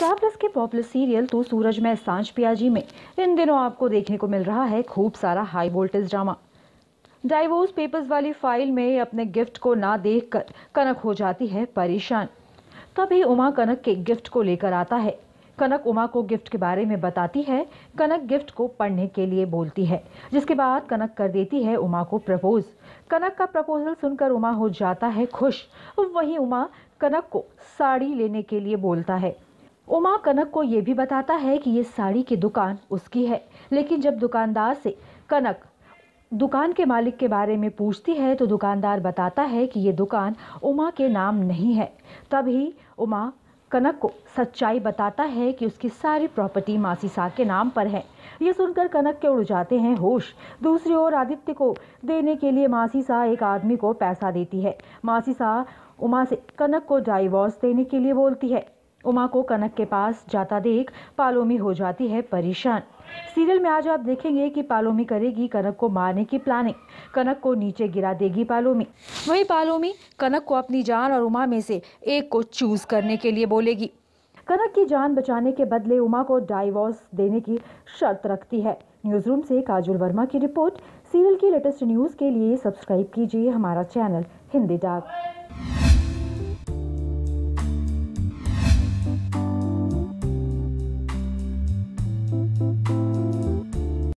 star Plus के popular serial तो सूरज में सांझ पियाजी में इन दिनों आपको देखने को मिल रहा है खूब सारा high voltage drama divorce papers वाली फाइल में अपने गिफ्ट को ना देखकर कनक हो जाती है परेशान तभी उमा कनक के गिफ्ट को लेकर आता है कनक उमा को गिफ्ट के बारे में बताती है कनक गिफ्ट को पढ़ने के लिए बोलती है जिसके बाद कनक कर देती है उमा को प्रपोज कनक का प्रपोजल सुनकर उमा हो जाता है खुश वहीं उमा कनक को साड़ी लेने के लिए बोलता है उमा कनक को ये भी बताता है कि ये साड़ी की दुकान उसकी है लेकिन जब दुकानदार से कनक दुकान के मालिक के बारे में पूछती है तो दुकानदार बताता है कि ये दुकान उमा के नाम नहीं है तभी उमा कनक को सच्चाई बताता है कि उसकी सारी प्रॉपर्टी मासी साह के नाम पर है ये सुनकर कनक के उड़ जाते हैं होश दूसरी ओर आदित्य को देने के लिए मासी साह एक आदमी को पैसा देती है मासी साह उमा से कनक को डाइवोर्स देने के लिए बोलती है उमा को कनक के पास जाता देख पालोमी हो जाती है परेशान सीरियल में आज आप देखेंगे कि पालोमी करेगी कनक को मारने की प्लानिंग कनक को नीचे गिरा देगी पालोमी वही पालोमी कनक को अपनी जान और उमा में से एक को चूज करने के लिए बोलेगी कनक की जान बचाने के बदले उमा को डाइवोर्स देने की शर्त रखती है न्यूज रूम से काजुल वर्मा की रिपोर्ट सीरियल की लेटेस्ट न्यूज के लिए सब्सक्राइब कीजिए हमारा चैनल हिंदी डाक